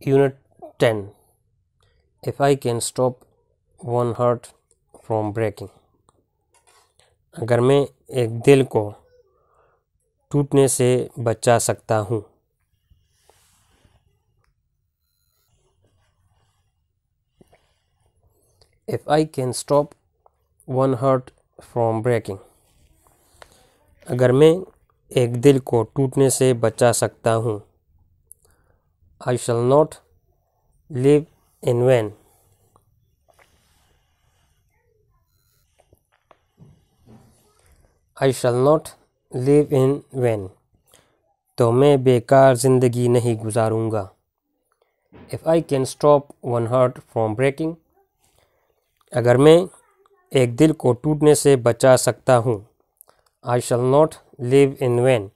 Unit 10 If I can stop one heart from breaking अगर मैं एक दिल को टूटने से बचा सकता हूँ if I can stop one heart from breaking अगर मैं एक दिल को टूटने से बचा सकता हूँ I shall not live in vain. I shall not live in vain तो मैं बेकार ज़िंदगी नहीं गुजारूंगा if I can stop one heart from breaking अगर मैं एक दिल को टूटने से बचा सकता हूँ I shall not live in vain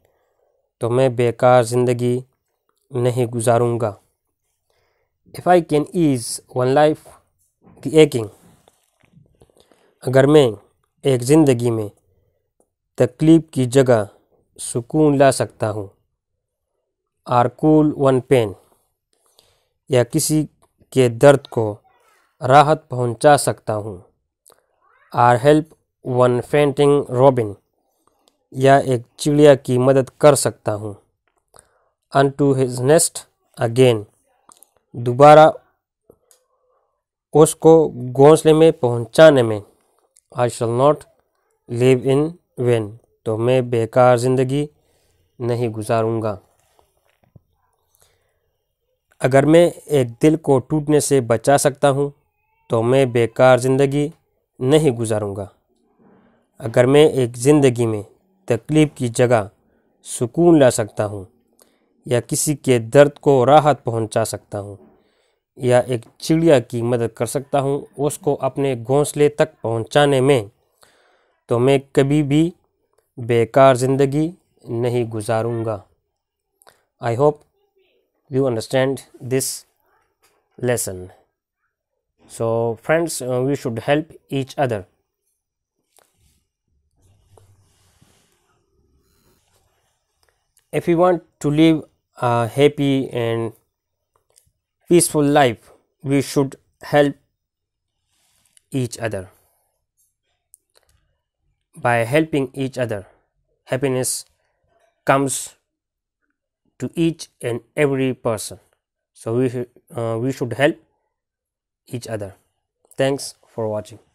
तो मैं बेकार ज़िंदगी नहीं गुजारूंगा if I can ease one life the aching अगर मैं एक ज़िंदगी में तकलीफ़ की जगह सुकून ला सकता हूँ आर कूल वन पेन या किसी के दर्द को राहत पहुंचा सकता हूँ or help one fainting robin या एक चिड़िया की मदद कर सकता हूँ टू हिज नेस्ट अगेन दोबारा उसको घोंसले में पहुंचाने में I shall not live in vain तो मैं बेकार ज़िंदगी नहीं गुजारूंगा अगर मैं एक दिल को टूटने से बचा सकता हूं, तो मैं बेकार ज़िंदगी नहीं गुजारूंगा अगर मैं एक ज़िंदगी में तकलीफ़ की जगह सुकून ला सकता हूं, या किसी के दर्द को राहत पहुंचा सकता हूँ या एक चिड़िया की मदद कर सकता हूँ उसको अपने घोंसले तक पहुँचाने में तो मैं कभी भी बेकार ज़िंदगी नहीं गुजारूँगा I hope you understand this lesson so friends we should help each other if If we want to live a happy and peaceful life we should help each other by helping each other happiness comes to each and every person so we, uh, we should help each other thanks for watching